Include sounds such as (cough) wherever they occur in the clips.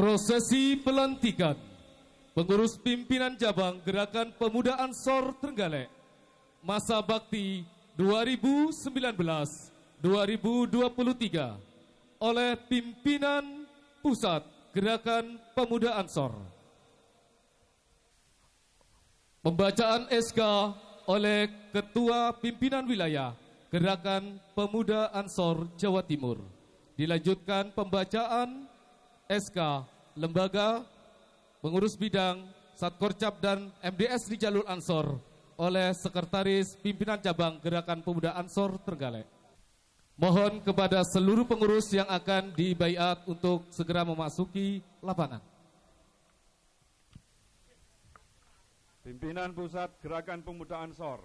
Prosesi pelantikan Pengurus Pimpinan Cabang Gerakan Pemuda Ansor Trenggalek Masa Bakti 2019-2023 Oleh Pimpinan Pusat Gerakan Pemuda Ansor Pembacaan SK oleh Ketua Pimpinan Wilayah Gerakan Pemuda Ansor Jawa Timur Dilanjutkan pembacaan SK Lembaga Pengurus Bidang Satkorcap dan MDS di Jalur Ansor oleh Sekretaris Pimpinan Cabang Gerakan Pemuda Ansor Tergalek. Mohon kepada seluruh pengurus yang akan dibaiat untuk segera memasuki lapangan. Pimpinan Pusat Gerakan Pemuda Ansor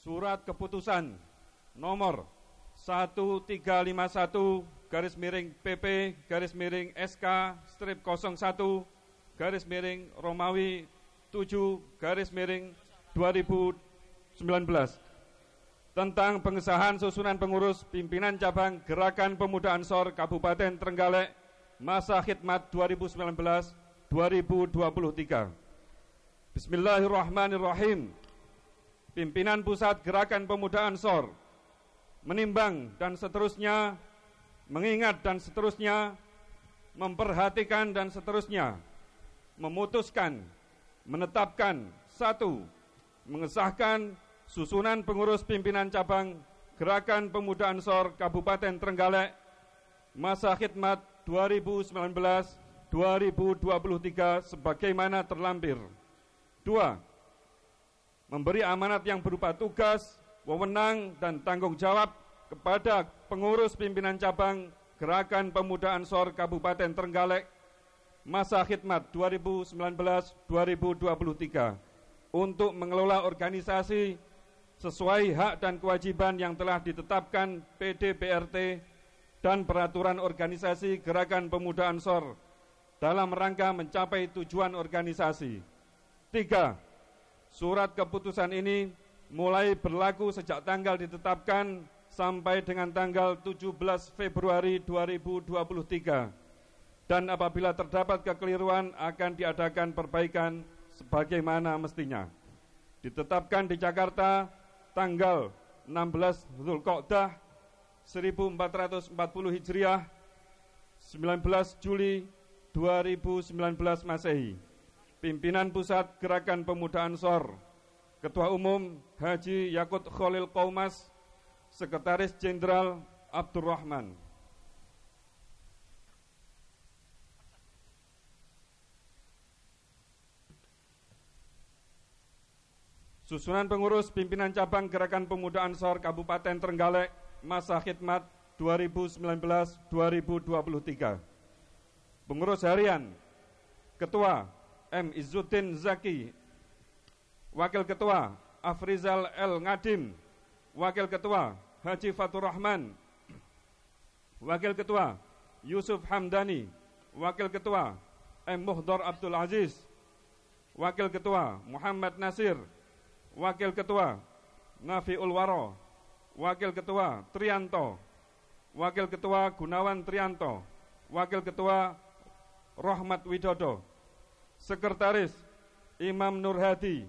Surat Keputusan Nomor 1351 garis miring PP garis miring SK strip 01 garis miring Romawi 7 garis miring 2019 tentang pengesahan susunan pengurus pimpinan cabang Gerakan Pemuda Ansor Kabupaten Trenggalek masa khidmat 2019-2023. Bismillahirrahmanirrahim. Pimpinan Pusat Gerakan Pemuda Ansor menimbang dan seterusnya mengingat dan seterusnya, memperhatikan dan seterusnya, memutuskan, menetapkan, satu, mengesahkan susunan pengurus pimpinan cabang Gerakan Pemuda Ansor Kabupaten Trenggalek masa khidmat 2019-2023 sebagaimana terlampir. dua Memberi amanat yang berupa tugas, wewenang, dan tanggung jawab kepada pengurus pimpinan cabang Gerakan Pemuda Ansor Kabupaten Trenggalek masa khidmat 2019-2023 untuk mengelola organisasi sesuai hak dan kewajiban yang telah ditetapkan PDPRT dan peraturan organisasi Gerakan Pemuda Ansor dalam rangka mencapai tujuan organisasi. Tiga, Surat keputusan ini mulai berlaku sejak tanggal ditetapkan sampai dengan tanggal 17 Februari 2023 dan apabila terdapat kekeliruan akan diadakan perbaikan sebagaimana mestinya. Ditetapkan di Jakarta tanggal 16 Zulkodah 1440 Hijriah 19 Juli 2019 Masehi. Pimpinan Pusat Gerakan Pemuda Ansor Ketua Umum Haji Yakut Khalil Kaumas Sekretaris Jenderal Abdurrahman. Susunan pengurus pimpinan cabang Gerakan Pemuda Ansor Kabupaten Trenggalek masa khidmat 2019-2023. Pengurus harian Ketua M Izzuddin Zaki, Wakil Ketua Afrizal L. Ngadim, Wakil Ketua Haji Fatur Rahman Wakil Ketua Yusuf Hamdani Wakil Ketua M. Muhdor Abdul Aziz Wakil Ketua Muhammad Nasir Wakil Ketua Nafi Ulwaro Wakil Ketua Trianto Wakil Ketua Gunawan Trianto Wakil Ketua Rohmat Widodo Sekretaris Imam Nurhadi,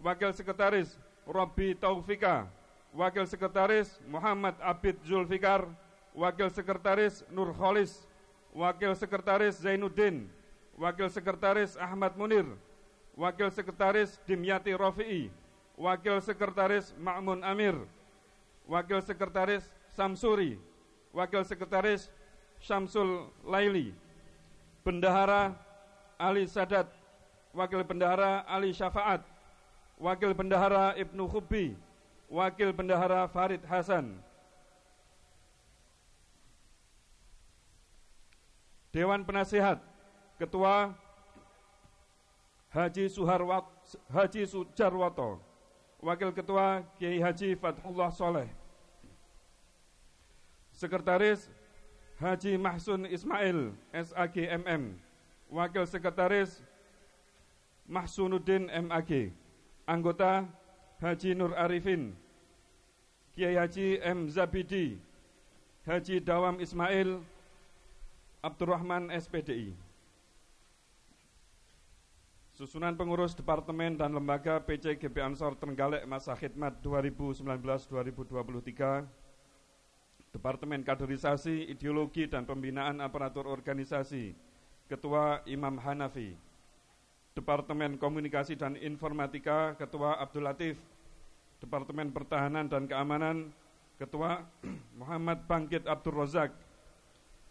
Wakil Sekretaris Robi Taufika Wakil Sekretaris Muhammad Abid Zulfikar, Wakil Sekretaris Nur Kholis, Wakil Sekretaris Zainuddin, Wakil Sekretaris Ahmad Munir, Wakil Sekretaris Dimyati Rofi'i, Wakil Sekretaris Ma'mun Amir, Wakil Sekretaris Samsuri, Wakil Sekretaris Syamsul Laili, Bendahara Ali Sadat, Wakil Bendahara Ali Syafaat, Wakil Bendahara Ibnu Khubi, Wakil Bendahara Farid Hasan. Dewan Penasihat Ketua Haji Suharwat Haji Sujarwoto, Wakil Ketua Kiai Haji Fathullah Soleh, Sekretaris Haji Mahsun Ismail SAGMM, Wakil Sekretaris Mahsunuddin MAG, anggota Haji Nur Arifin, Kiai Haji M. Zabidi, Haji Dawam Ismail, Abdurrahman SPDI. Susunan pengurus Departemen dan Lembaga PC GP Ansor Tenggalek Masa Khidmat 2019-2023 Departemen Kaderisasi, Ideologi dan Pembinaan Aparatur Organisasi Ketua Imam Hanafi Departemen Komunikasi dan Informatika Ketua Abdul Latif, Departemen Pertahanan dan Keamanan Ketua (clears throat) Muhammad Bangkit Abdul Rozak,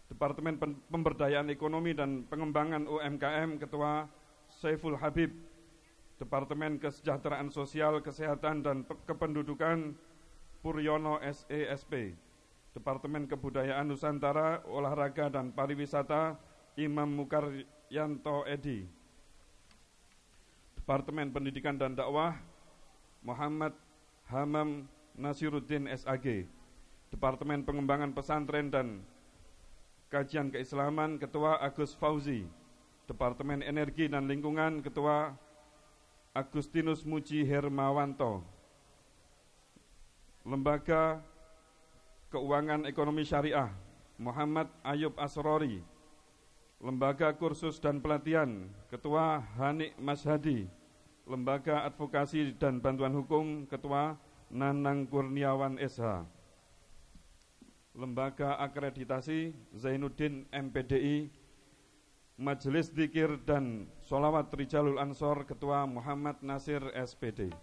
Departemen Pemberdayaan Ekonomi dan Pengembangan UMKM Ketua Saiful Habib, Departemen Kesejahteraan Sosial, Kesehatan dan Kependudukan Puryono SESP, Departemen Kebudayaan Nusantara, Olahraga dan Pariwisata Imam Mukaryanto Edi, Departemen Pendidikan dan Dakwah Muhammad Hamam Nasiruddin SAG Departemen Pengembangan Pesantren dan Kajian Keislaman Ketua Agus Fauzi Departemen Energi dan Lingkungan Ketua Agustinus Muji Hermawanto Lembaga Keuangan Ekonomi Syariah Muhammad Ayub Asrori Lembaga Kursus dan Pelatihan Ketua Hanik Mas Hadi Lembaga Advokasi dan Bantuan Hukum Ketua Nanang Kurniawan SH Lembaga Akreditasi Zainuddin MPDI Majelis Dikir dan Solawat Rijalul Ansor Ketua Muhammad Nasir SPD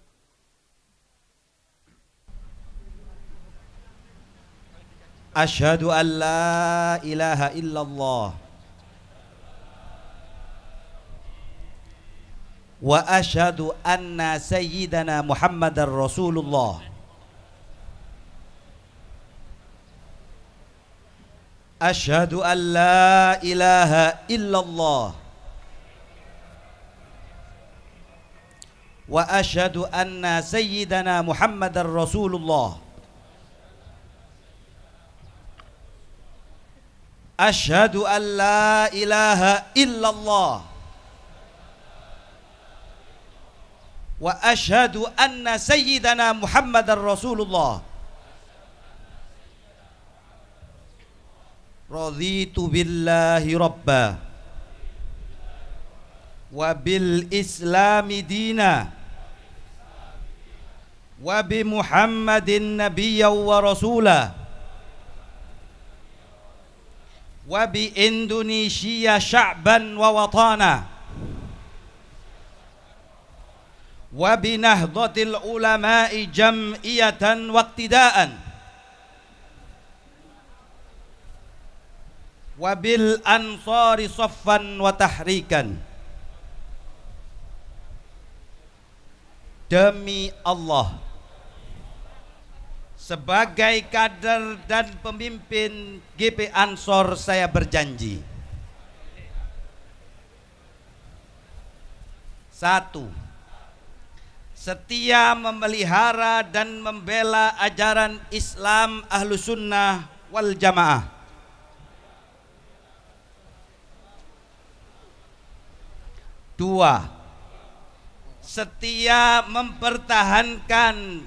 Asyhadu an la ilaha illallah وأشهد أن سيدنا محمد رسول الله أشهد أن لا إله إلا الله وأشهد أن سيدنا محمد رسول الله أشهد أن لا إله إلا الله وأشهد أن سيدنا محمد رسول الله رضيت بالله ربا وبالإسلام دينا وبمحمد نبيا ورسولا وبإندونيسيا شعبا ووطانا wa binahdhatil ulama'i jam'iyatan waktidaan wa bil ansari saffan wa tahrikan demi Allah sebagai kader dan pemimpin GP Ansor saya berjanji satu setia memelihara dan membela ajaran Islam Ahlu Sunnah wal Jamaah. Dua, setia mempertahankan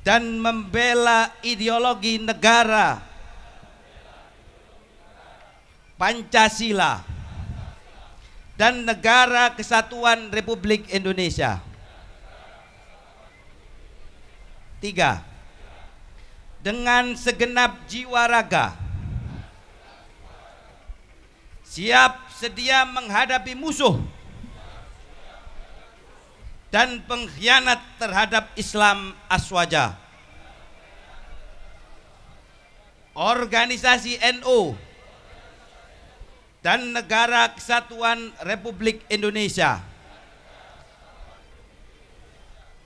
dan membela ideologi negara Pancasila dan Negara Kesatuan Republik Indonesia. Tiga, dengan segenap jiwa raga, siap sedia menghadapi musuh dan pengkhianat terhadap Islam Aswaja. Organisasi NU NO dan Negara Kesatuan Republik Indonesia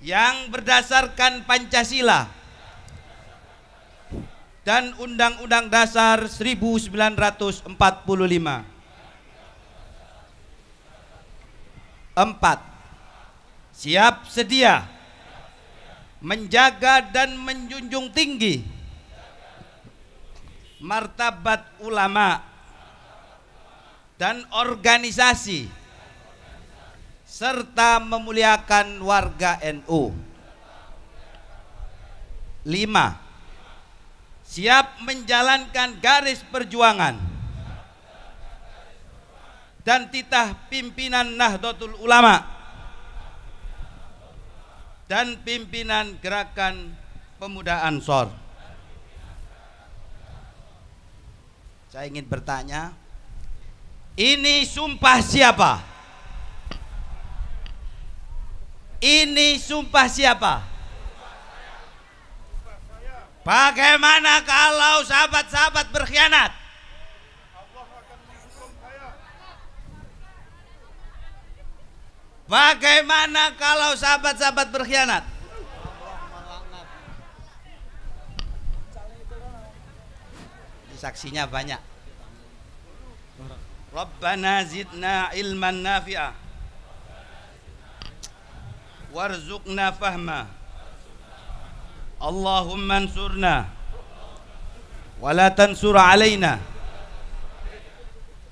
yang berdasarkan Pancasila dan Undang-Undang Dasar 1945 Empat Siap sedia menjaga dan menjunjung tinggi martabat ulama' dan organisasi serta memuliakan warga NU. lima Siap menjalankan garis perjuangan dan titah pimpinan Nahdlatul Ulama dan pimpinan Gerakan Pemuda Ansor. Saya ingin bertanya, ini sumpah siapa? Ini sumpah siapa? Bagaimana kalau sahabat-sahabat berkhianat? Bagaimana kalau sahabat-sahabat berkhianat? Saksinya banyak. ربنا زدنا علما نافعا وارزقنا فهما اللهم انصرنا ولا تنصر علينا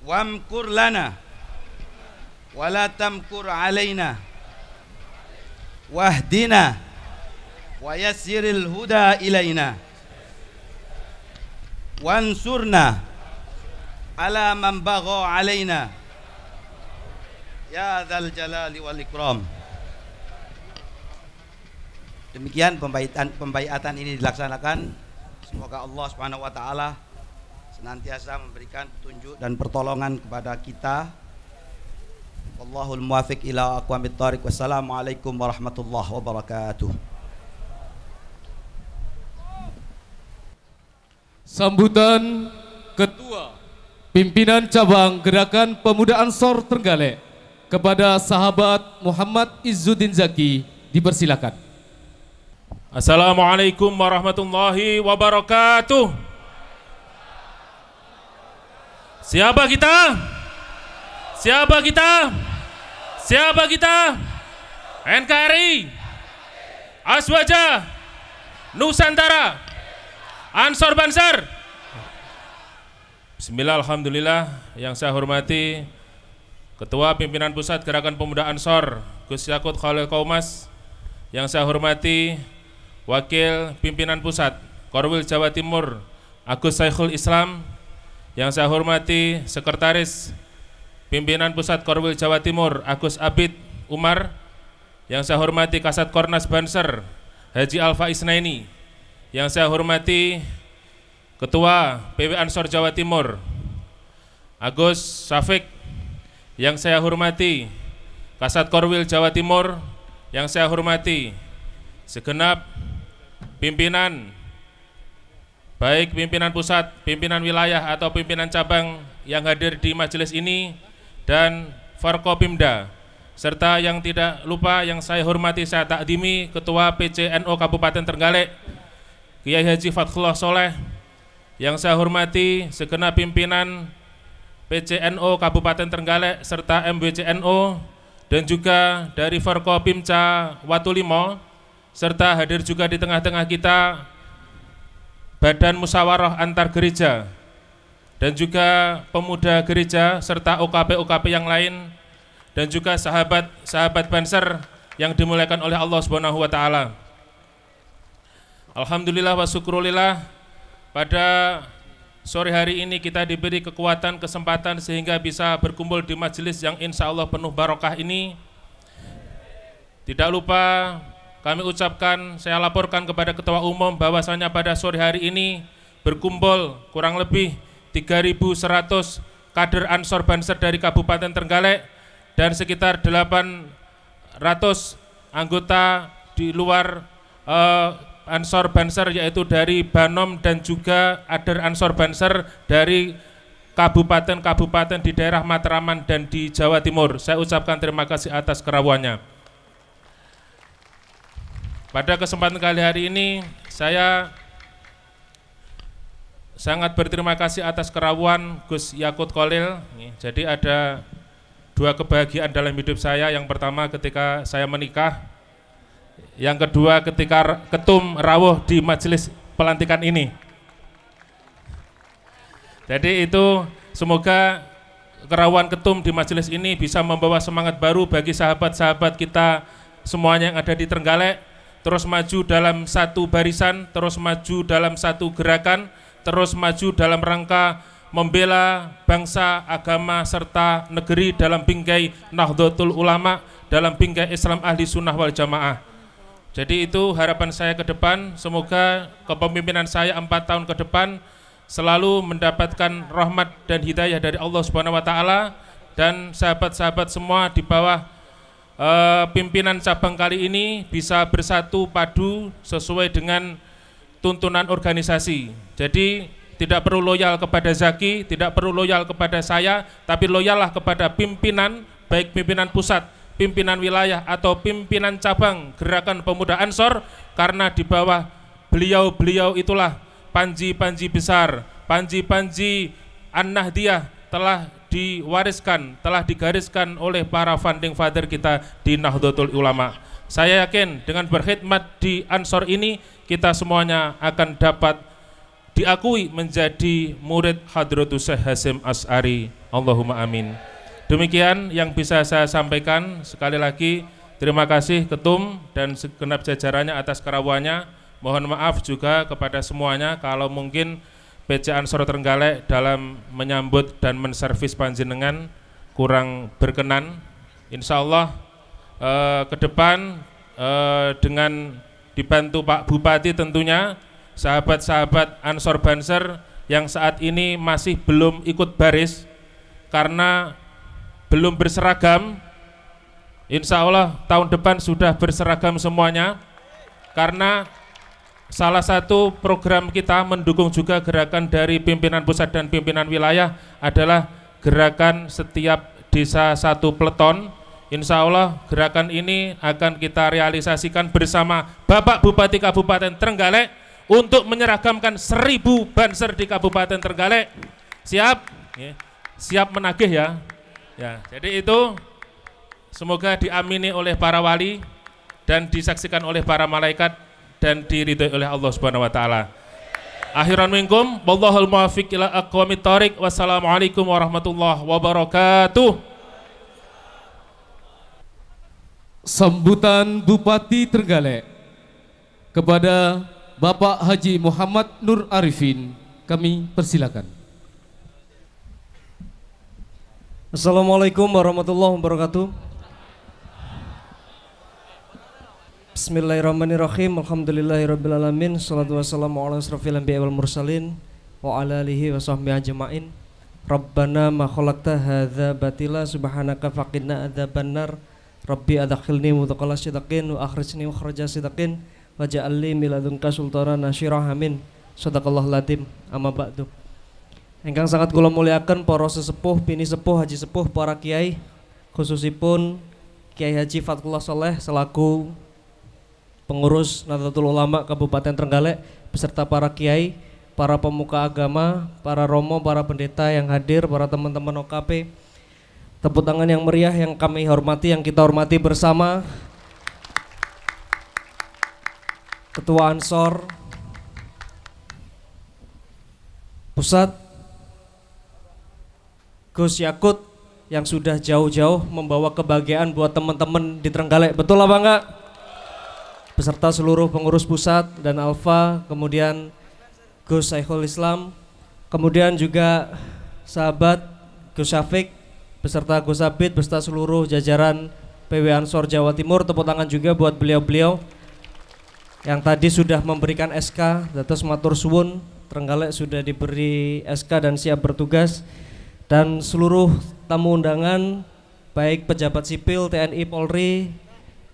وامكر لنا ولا تمكر علينا واهدنا ويسر الهدى إلينا وانصرنا ala man bagha alaina ya dzal jalali wal ikram demikian pembaitan pembaiatan ini dilaksanakan semoga Allah Subhanahu wa taala senantiasa memberikan petunjuk dan pertolongan kepada kita Wallahul muwafiq ila aqwamit thariq wassalamualaikum warahmatullahi wabarakatuh Sambutan Ketua Pimpinan Cabang Gerakan Pemuda Ansor Trenggalek kepada sahabat Muhammad Izzuddin Zaki dipersilakan. Assalamualaikum warahmatullahi wabarakatuh. Siapa kita? Siapa kita? Siapa kita? NKRI, Aswaja, Nusantara, Ansor Banser, Bismillah, Alhamdulillah, yang saya hormati Ketua Pimpinan Pusat Gerakan Pemuda Ansor, Gus Yakut Khalil Kaumas, yang saya hormati Wakil Pimpinan Pusat Korwil Jawa Timur, Agus Saikhul Islam, yang saya hormati Sekretaris Pimpinan Pusat Korwil Jawa Timur, Agus Abid Umar, yang saya hormati Kasat Kornas Banser, Haji Alfa Isnaini, yang saya hormati Ketua PW Ansor Jawa Timur, Agus Safik, yang saya hormati, Kasat Korwil Jawa Timur, yang saya hormati, segenap pimpinan, baik pimpinan pusat, pimpinan wilayah, atau pimpinan cabang yang hadir di majelis ini, dan Forkopimda, serta yang tidak lupa yang saya hormati saya takdimi Ketua PCNO Kabupaten Tenggalek Kiai Haji Fathullah Soleh, yang saya hormati segenap pimpinan PCNO Kabupaten Trenggalek serta MWCNO dan juga dari Forkopimca Watulimo serta hadir juga di tengah-tengah kita Badan Musyawarah Antar Gereja dan juga pemuda gereja serta OKP-OKP yang lain dan juga sahabat-sahabat Banser yang dimulaikan oleh Allah Subhanahu wa taala. Alhamdulillah wa syukurillah pada sore hari ini kita diberi kekuatan, kesempatan sehingga bisa berkumpul di majelis yang insya Allah penuh barokah ini. Tidak lupa kami ucapkan, saya laporkan kepada Ketua Umum bahwasanya pada sore hari ini berkumpul kurang lebih 3.100 kader Ansor Banser dari Kabupaten Trenggalek dan sekitar 800 anggota di luar eh, Ansor Banser yaitu dari Banom dan juga ada Ansor Banser dari kabupaten-kabupaten di daerah Matraman dan di Jawa Timur. Saya ucapkan terima kasih atas kerawannya. Pada kesempatan kali hari ini, saya sangat berterima kasih atas kerawan Gus Yakut Kolil. Jadi ada dua kebahagiaan dalam hidup saya. Yang pertama ketika saya menikah, yang kedua ketika ketum rawuh di majelis pelantikan ini. Jadi itu semoga kerawuan ketum di majelis ini bisa membawa semangat baru bagi sahabat-sahabat kita semuanya yang ada di Trenggalek, terus maju dalam satu barisan, terus maju dalam satu gerakan, terus maju dalam rangka membela bangsa, agama, serta negeri dalam bingkai Nahdlatul Ulama, dalam bingkai Islam Ahli Sunnah wal Jamaah. Jadi itu harapan saya ke depan, semoga kepemimpinan saya empat tahun ke depan selalu mendapatkan rahmat dan hidayah dari Allah Subhanahu wa taala dan sahabat-sahabat semua di bawah uh, pimpinan cabang kali ini bisa bersatu padu sesuai dengan tuntunan organisasi. Jadi tidak perlu loyal kepada Zaki, tidak perlu loyal kepada saya, tapi loyallah kepada pimpinan baik pimpinan pusat pimpinan wilayah atau pimpinan cabang Gerakan Pemuda Ansor karena di bawah beliau-beliau itulah panji-panji besar, panji-panji An-Nahdiyah telah diwariskan, telah digariskan oleh para funding father kita di Nahdlatul Ulama. Saya yakin dengan berkhidmat di Ansor ini kita semuanya akan dapat diakui menjadi murid Hadratus Syekh Hasim As'ari. Allahumma amin. Demikian yang bisa saya sampaikan. Sekali lagi terima kasih Ketum dan segenap jajarannya atas kerawannya. Mohon maaf juga kepada semuanya kalau mungkin PC Ansor Trenggalek dalam menyambut dan menservis Panjenengan kurang berkenan. Insya Allah eh, ke depan eh, dengan dibantu Pak Bupati tentunya, sahabat-sahabat Ansor Banser yang saat ini masih belum ikut baris karena belum berseragam Insya Allah tahun depan sudah berseragam semuanya karena salah satu program kita mendukung juga gerakan dari pimpinan pusat dan pimpinan wilayah adalah gerakan setiap desa satu peleton Insya Allah gerakan ini akan kita realisasikan bersama Bapak Bupati Kabupaten Trenggalek untuk menyeragamkan seribu banser di Kabupaten Trenggalek. Siap? Siap menagih ya. Ya, jadi itu semoga diamini oleh para wali dan disaksikan oleh para malaikat dan diridhoi oleh Allah Subhanahu wa taala. Akhiran minkum, wallahul muwaffiq ila aqwamit thoriq. Wassalamualaikum warahmatullahi wabarakatuh. Sambutan Bupati Trenggalek kepada Bapak Haji Muhammad Nur Arifin kami persilakan. Assalamualaikum warahmatullahi wabarakatuh. Bismillahirrahmanirrahim. Alhamdulillahirrabbilalamin. Salatu wassalamu ala asrafil anbiya wal mursalin. Wa ala alihi wa sahbihi ajma'in. Rabbana ma khalaqta hadza batila subhanaka faqina bannar. Rabbi adkhilni mudqala sidqin wa akhrijni mukhraja sidqin. Waja'alni min ladunka sultana nasira amin. Sadaqallahu ladim. Amma ba'du. Engkang sangat kula muliakan para sesepuh, pini sepuh, haji sepuh, para kiai, khususipun Kiai Haji Fatullah Saleh selaku pengurus Nahdlatul Ulama Kabupaten Trenggalek beserta para kiai, para pemuka agama, para romo, para pendeta yang hadir, para teman-teman OKP. Tepuk tangan yang meriah yang kami hormati, yang kita hormati bersama Ketua Ansor Pusat Gus Yakut yang sudah jauh-jauh membawa kebahagiaan buat teman-teman di Trenggalek. Betul apa enggak? Peserta seluruh pengurus pusat dan Alfa, kemudian Gus Saikhul Islam, kemudian juga sahabat Gus Syafiq, beserta Gus Abid, beserta seluruh jajaran PW Ansor Jawa Timur. Tepuk tangan juga buat beliau-beliau yang tadi sudah memberikan SK, terus matur suwun, Trenggalek sudah diberi SK dan siap bertugas dan seluruh tamu undangan baik pejabat sipil, TNI, Polri,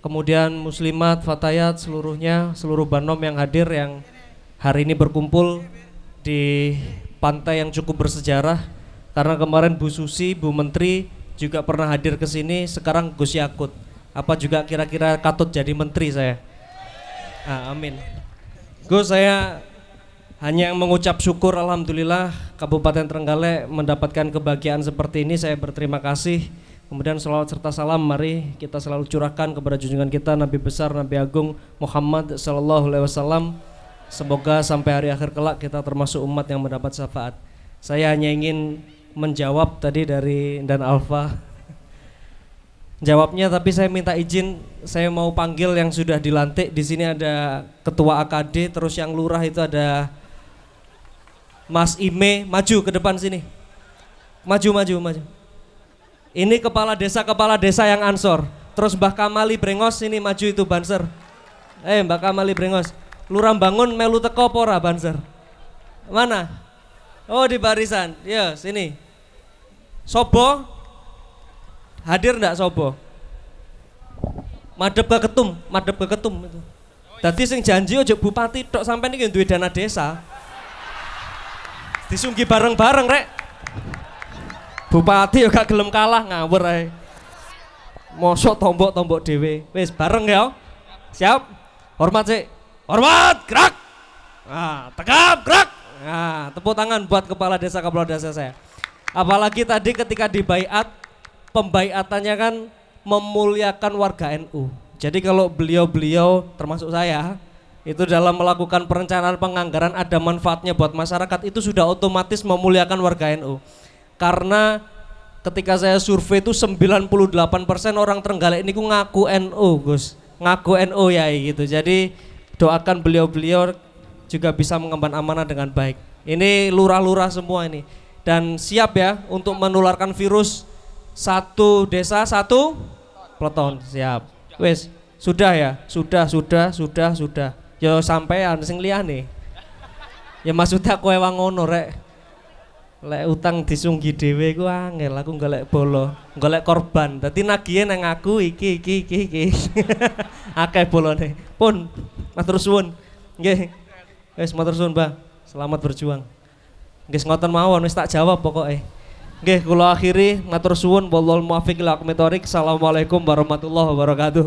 kemudian muslimat, fatayat seluruhnya, seluruh banom yang hadir yang hari ini berkumpul di pantai yang cukup bersejarah karena kemarin Bu Susi, Bu Menteri juga pernah hadir ke sini, sekarang Gus Yakut. Apa juga kira-kira katut jadi menteri saya? Ah, amin. Gus saya hanya yang mengucap syukur Alhamdulillah Kabupaten Trenggalek mendapatkan kebahagiaan seperti ini saya berterima kasih Kemudian selawat serta salam mari kita selalu curahkan kepada junjungan kita Nabi besar Nabi Agung Muhammad Sallallahu Alaihi Wasallam. Semoga sampai hari akhir kelak kita termasuk umat yang mendapat syafaat. Saya hanya ingin menjawab tadi dari dan Alfa. Jawabnya tapi saya minta izin, saya mau panggil yang sudah dilantik. Di sini ada ketua AKD, terus yang lurah itu ada Mas Ime maju ke depan sini. Maju, maju, maju. Ini kepala desa-kepala desa yang ansor. Terus Mbak Kamali Brengos ini maju itu Banser. Eh Mbak Kamali Brengos, lurah bangun melu teko pora Banser. Mana? Oh di barisan, ya sini. Sobo, hadir ndak Sobo? Madep ke ketum, madep ke ketum itu. Tadi sing janji ojo bupati tok sampai nih duit dana desa. Disunggi bareng-bareng, Rek. Bupati juga gelem kalah ngawur rek Mosok tombok-tombok dewe Wis bareng ya. Siap? Hormat sih. Hormat, gerak. Nah, tegap, gerak. Nah, tepuk tangan buat kepala desa kepala desa saya. Apalagi tadi ketika dibaiat, pembaiatannya kan memuliakan warga NU. Jadi kalau beliau-beliau termasuk saya itu dalam melakukan perencanaan penganggaran ada manfaatnya buat masyarakat itu sudah otomatis memuliakan warga NU karena ketika saya survei itu 98% orang Trenggalek ini ngaku NU Gus ngaku NU ya gitu jadi doakan beliau-beliau juga bisa mengemban amanah dengan baik ini lurah-lurah semua ini dan siap ya untuk menularkan virus satu desa satu peleton siap wes sudah ya sudah sudah sudah sudah ya sampean sing liyane. Ya maksudnya aku ewang ngono rek. Lek utang disunggi dhewe iku angel, aku golek bolo, golek korban. Dadi nagihe nang aku iki iki iki iki. (laughs) Akeh bolone. Pun matur suwun. Nggih. Wis matur suwun, Mbah. Selamat berjuang. Nggih ngoten mawon wis tak jawab pokoke. Nggih kula akhiri matur suwun wallahul muwaffiq ila Assalamualaikum warahmatullahi wabarakatuh.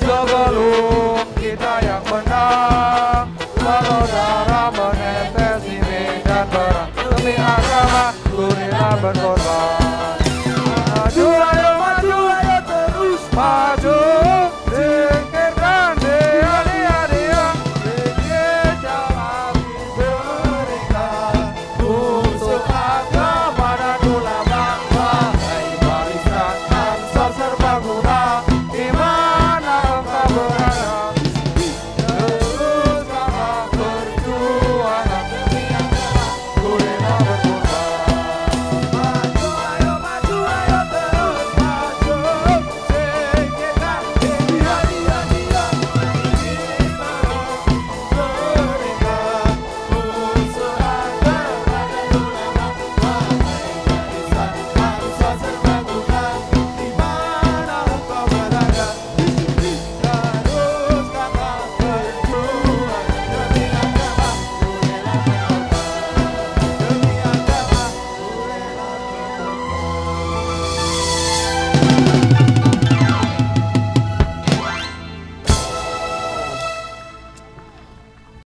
sebelum kita yang menang walau darah menetes di dan perang demi agama kurela berkorban maju ayo maju terus maju